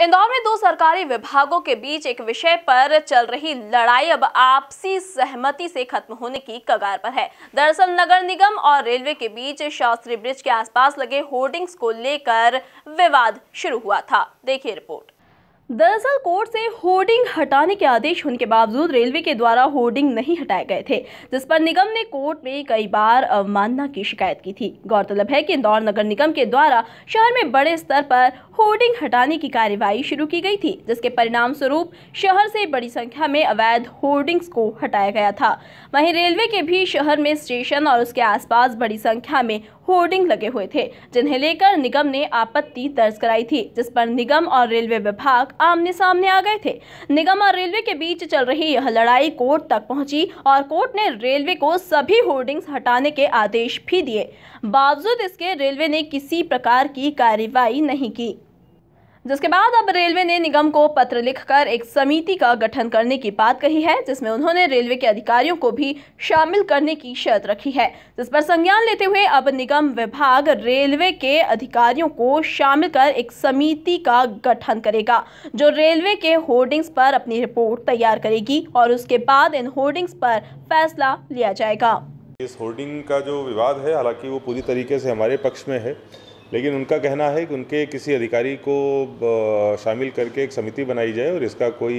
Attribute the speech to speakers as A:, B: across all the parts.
A: इंदौर में दो सरकारी विभागों के बीच एक विषय पर चल रही लड़ाई अब आपसी सहमति से खत्म होने की कगार पर है दरअसल नगर निगम और रेलवे के बीच शास्त्री ब्रिज के आसपास लगे होर्डिंग्स को लेकर विवाद शुरू हुआ था देखिए रिपोर्ट दरअसल कोर्ट से होर्डिंग हटाने के आदेश होने के बावजूद रेलवे के द्वारा होर्डिंग नहीं हटाए गए थे जिस पर निगम ने कोर्ट में कई बार अवमानना की शिकायत की थी गौरतलब है कि इंदौर नगर निगम के द्वारा शहर में बड़े स्तर पर होर्डिंग हटाने की कार्यवाही शुरू की गई थी जिसके परिणाम स्वरूप शहर से बड़ी संख्या में अवैध होर्डिंग्स को हटाया गया था वहीं रेलवे के भी शहर में स्टेशन और उसके आसपास बड़ी संख्या में होर्डिंग लगे हुए थे जिन्हें लेकर निगम ने आपत्ति दर्ज कराई थी जिस पर निगम और रेलवे विभाग आमने सामने आ गए थे निगम और रेलवे के बीच चल रही यह लड़ाई कोर्ट तक पहुंची और कोर्ट ने रेलवे को सभी होर्डिंग्स हटाने के आदेश भी दिए बावजूद इसके रेलवे ने किसी प्रकार की कार्रवाई नहीं की जिसके बाद अब रेलवे ने निगम को पत्र लिखकर एक समिति का गठन करने की बात कही है जिसमें उन्होंने रेलवे के अधिकारियों को भी शामिल करने की शर्त रखी है जिस पर संज्ञान लेते हुए अब निगम विभाग रेलवे के अधिकारियों को शामिल कर एक समिति का गठन करेगा जो रेलवे के होर्डिंग्स पर अपनी रिपोर्ट तैयार करेगी और उसके बाद इन होर्डिंग्स पर फैसला लिया जाएगा
B: इस होर्डिंग का जो विवाद है हालांकि वो पूरी तरीके से हमारे पक्ष में है लेकिन उनका कहना है कि उनके किसी अधिकारी को शामिल करके एक समिति बनाई जाए और इसका कोई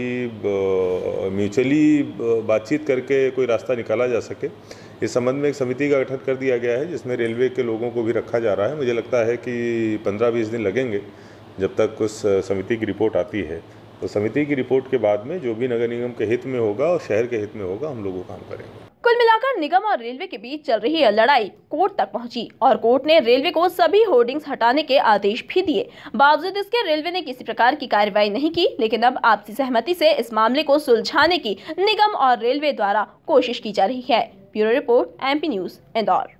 B: म्यूचुअली बातचीत करके कोई रास्ता निकाला जा सके इस संबंध में एक समिति का गठन कर दिया गया है जिसमें रेलवे के लोगों को भी रखा जा रहा है मुझे लगता है कि पंद्रह बीस दिन लगेंगे जब तक उस समिति की रिपोर्ट आती है तो समिति की रिपोर्ट के बाद में जो भी नगर निगम के हित में होगा और शहर के हित में होगा हम लोग वो काम करेंगे
A: निगम और रेलवे के बीच चल रही लड़ाई कोर्ट तक पहुंची और कोर्ट ने रेलवे को सभी होर्डिंग्स हटाने के आदेश भी दिए बावजूद इसके रेलवे ने किसी प्रकार की कार्रवाई नहीं की लेकिन अब आपसी सहमति से इस मामले को सुलझाने की निगम और रेलवे द्वारा कोशिश की जा रही है bureau report M news Indore